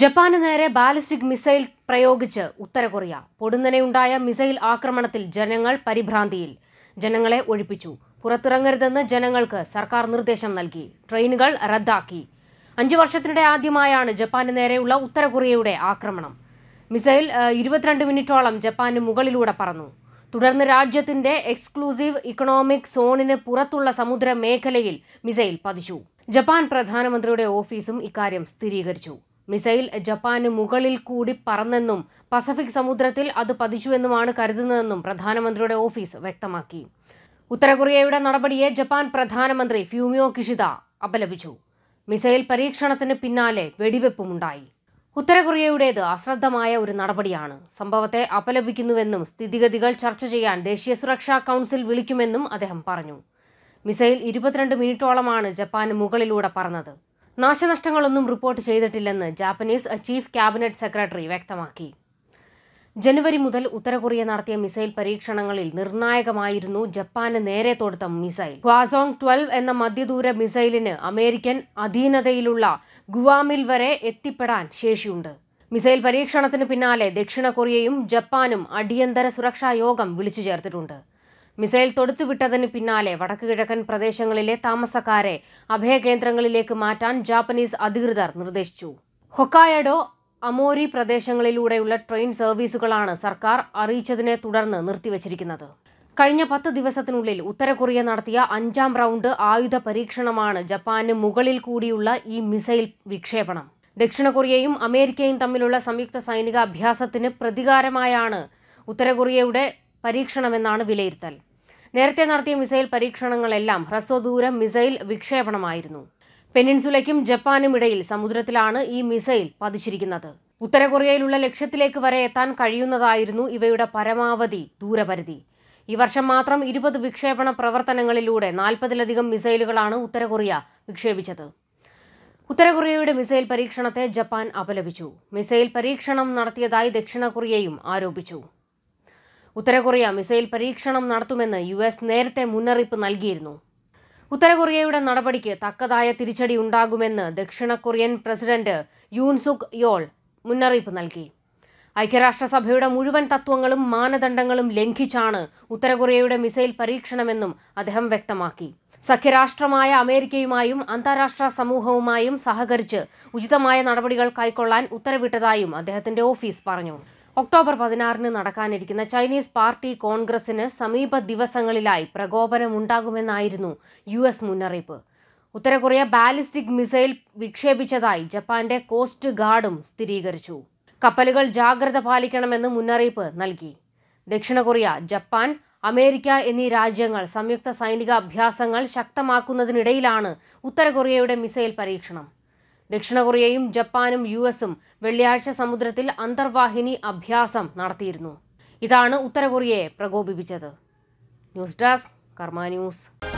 ജപ്പാന് നേരെ ballistic missile പ്രയോഗിച്ച് ഉത്തരകൊറിയ പൊടുന്നനെയുണ്ടായ missile ആക്രമണത്തിൽ ജനങ്ങൾ പരിഭ്രാന്തിയിൽ ജനങ്ങളെ ഒഴിപ്പിച്ചു പുറത്തിറങ്ങരുതെന്ന് ജനങ്ങൾക്ക് സർക്കാർ നിർദ്ദേശം നൽകി ട്രെയിനുകൾ റദ്ദാക്കി അഞ്ചു വർഷത്തിനിടെ ആദ്യമായാണ് ജപ്പാന് നേരെയുള്ള ഉത്തര കൊറിയയുടെ ആക്രമണം മിസൈൽ ഇരുപത്തിരണ്ട് മിനിറ്റോളം ജപ്പാന് മുകളിലൂടെ പറന്നു തുടർന്ന് രാജ്യത്തിന്റെ എക്സ്ക്ലൂസീവ് ഇക്കണോമിക് സോണിന് പുറത്തുള്ള സമുദ്ര മേഖലയിൽ മിസൈൽ പതിച്ചു ജപ്പാൻ പ്രധാനമന്ത്രിയുടെ ഓഫീസും ഇക്കാര്യം സ്ഥിരീകരിച്ചു മിസൈൽ ജപ്പാന് മുകളിൽ കൂടി പറന്നെന്നും പസഫിക് സമുദ്രത്തിൽ അത് പതിച്ചുവെന്നുമാണ് കരുതുന്നതെന്നും പ്രധാനമന്ത്രിയുടെ ഓഫീസ് വ്യക്തമാക്കി ഉത്തര കൊറിയയുടെ നടപടിയെ ജപ്പാൻ പ്രധാനമന്ത്രി ഫ്യൂമിയോ കിഷിത അപലപിച്ചു മിസൈൽ പരീക്ഷണത്തിന് പിന്നാലെ വെടിവെപ്പുമുണ്ടായി ഉത്തര കൊറിയയുടേത് അശ്രദ്ധമായ ഒരു നടപടിയാണ് സംഭവത്തെ അപലപിക്കുന്നുവെന്നും സ്ഥിതിഗതികൾ ചർച്ച ചെയ്യാൻ ദേശീയ സുരക്ഷാ കൗൺസിൽ വിളിക്കുമെന്നും അദ്ദേഹം പറഞ്ഞു മിസൈൽ ഇരുപത്തിരണ്ട് മിനിറ്റോളമാണ് ജപ്പാന് മുകളിലൂടെ പറന്നത് നാശനഷ്ടങ്ങളൊന്നും റിപ്പോർട്ട് ചെയ്തിട്ടില്ലെന്ന് ജാപ്പനീസ് ചീഫ് ക്യാബിനറ്റ് സെക്രട്ടറി വ്യക്തമാക്കി ജനുവരി മുതൽ ഉത്തരകൊറിയ നടത്തിയ മിസൈൽ പരീക്ഷണങ്ങളിൽ നിർണായകമായിരുന്നു ജപ്പാന് നേരെ തൊടുത്ത മിസൈൽ ക്വാസോങ് ട്വൽവ് എന്ന മധ്യദൂര മിസൈലിന് അമേരിക്കൻ അധീനതയിലുള്ള ഗുവാമിൽ വരെ എത്തിപ്പെടാൻ ശേഷിയുണ്ട് മിസൈൽ പരീക്ഷണത്തിന് പിന്നാലെ ദക്ഷിണ കൊറിയയും ജപ്പാനും അടിയന്തര സുരക്ഷാ യോഗം വിളിച്ചു ചേർത്തിട്ടുണ്ട് മിസൈൽ തൊടുത്തുവിട്ടതിന് പിന്നാലെ വടക്കുകിഴക്കൻ പ്രദേശങ്ങളിലെ താമസക്കാരെ അഭയകേന്ദ്രങ്ങളിലേക്ക് മാറ്റാൻ ജാപ്പനീസ് അധികൃതർ നിർദ്ദേശിച്ചു ഹൊക്കായഡോ അമോരി പ്രദേശങ്ങളിലൂടെയുള്ള ട്രെയിൻ സർവീസുകളാണ് സർക്കാർ അറിയിച്ചതിനെ തുടർന്ന് നിർത്തിവച്ചിരിക്കുന്നത് കഴിഞ്ഞ പത്ത് ദിവസത്തിനുള്ളിൽ ഉത്തരകൊറിയ നടത്തിയ അഞ്ചാം റൗണ്ട് ആയുധ പരീക്ഷണമാണ് ജപ്പാന് മുകളിൽ കൂടിയുള്ള ഈ മിസൈൽ വിക്ഷേപണം ദക്ഷിണ കൊറിയയും അമേരിക്കയും തമ്മിലുള്ള സംയുക്ത സൈനിക അഭ്യാസത്തിന് പ്രതികാരമായാണ് ഉത്തരകൊറിയയുടെ പരീക്ഷണമെന്നാണ് വിലയിരുത്തൽ നേരത്തെ നടത്തിയ മിസൈൽ പരീക്ഷണങ്ങളെല്ലാം ഹ്രസ്വദൂര മിസൈൽ വിക്ഷേപണമായിരുന്നു പെനിൻസുലയ്ക്കും ജപ്പാനും ഇടയിൽ സമുദ്രത്തിലാണ് ഈ മിസൈൽ പതിച്ചിരിക്കുന്നത് ഉത്തര കൊറിയയിലുള്ള ലക്ഷ്യത്തിലേക്ക് വരെ എത്താൻ കഴിയുന്നതായിരുന്നു ഇവയുടെ പരമാവധി ദൂരപരിധി ഈ വർഷം മാത്രം ഇരുപത് വിക്ഷേപണ പ്രവർത്തനങ്ങളിലൂടെ നാൽപ്പതിലധികം മിസൈലുകളാണ് ഉത്തര കൊറിയ വിക്ഷേപിച്ചത് ഉത്തര കൊറിയയുടെ മിസൈൽ പരീക്ഷണത്തെ ജപ്പാൻ അപലപിച്ചു മിസൈൽ പരീക്ഷണം നടത്തിയതായി ദക്ഷിണ കൊറിയയും ആരോപിച്ചു ഉത്തരകൊറിയ മിസൈൽ പരീക്ഷണം നടത്തുമെന്ന് യു എസ് നേരത്തെ മുന്നറിയിപ്പ് നൽകിയിരുന്നു ഉത്തരകൊറിയയുടെ നടപടിക്ക് തക്കതായ തിരിച്ചടി ഉണ്ടാകുമെന്ന് ദക്ഷിണ കൊറിയൻ പ്രസിഡന്റ് യൂൻസുക് യോൾ മുന്നറിയിപ്പ് നൽകി ഐക്യരാഷ്ട്രസഭയുടെ മുഴുവൻ തത്വങ്ങളും മാനദണ്ഡങ്ങളും ലംഘിച്ചാണ് ഉത്തരകൊറിയയുടെ മിസൈൽ പരീക്ഷണമെന്നും അദ്ദേഹം വ്യക്തമാക്കി സഖ്യരാഷ്ട്രമായ അമേരിക്കയുമായും അന്താരാഷ്ട്ര സമൂഹവുമായും സഹകരിച്ച് ഉചിതമായ നടപടികൾ കൈക്കൊള്ളാൻ ഉത്തരവിട്ടതായും അദ്ദേഹത്തിന്റെ ഓഫീസ് പറഞ്ഞു ഒക്ടോബർ പതിനാറിന് നടക്കാനിരിക്കുന്ന ചൈനീസ് പാർട്ടി കോൺഗ്രസിന് സമീപ ദിവസങ്ങളിലായി പ്രകോപനമുണ്ടാകുമെന്നായിരുന്നു യു എസ് മുന്നറിയിപ്പ് ഉത്തരകൊറിയ ബാലിസ്റ്റിക് മിസൈൽ വിക്ഷേപിച്ചതായി ജപ്പാന്റെ കോസ്റ്റ് ഗാർഡും സ്ഥിരീകരിച്ചു കപ്പലുകൾ ജാഗ്രത പാലിക്കണമെന്ന് മുന്നറിയിപ്പ് നൽകി ദക്ഷിണ കൊറിയ ജപ്പാൻ അമേരിക്ക എന്നീ രാജ്യങ്ങൾ സംയുക്ത സൈനിക അഭ്യാസങ്ങൾ ശക്തമാക്കുന്നതിനിടയിലാണ് ഉത്തരകൊറിയയുടെ മിസൈൽ പരീക്ഷണം ദക്ഷിണ കൊറിയയും ജപ്പാനും യു എസും വെള്ളിയാഴ്ച സമുദ്രത്തിൽ അന്തർവാഹിനി അഭ്യാസം നടത്തിയിരുന്നു ഇതാണ് ഉത്തരകൊറിയയെ പ്രകോപിപ്പിച്ചത് ന്യൂസ് ഡെസ്ക് കർമ്മ ന്യൂസ്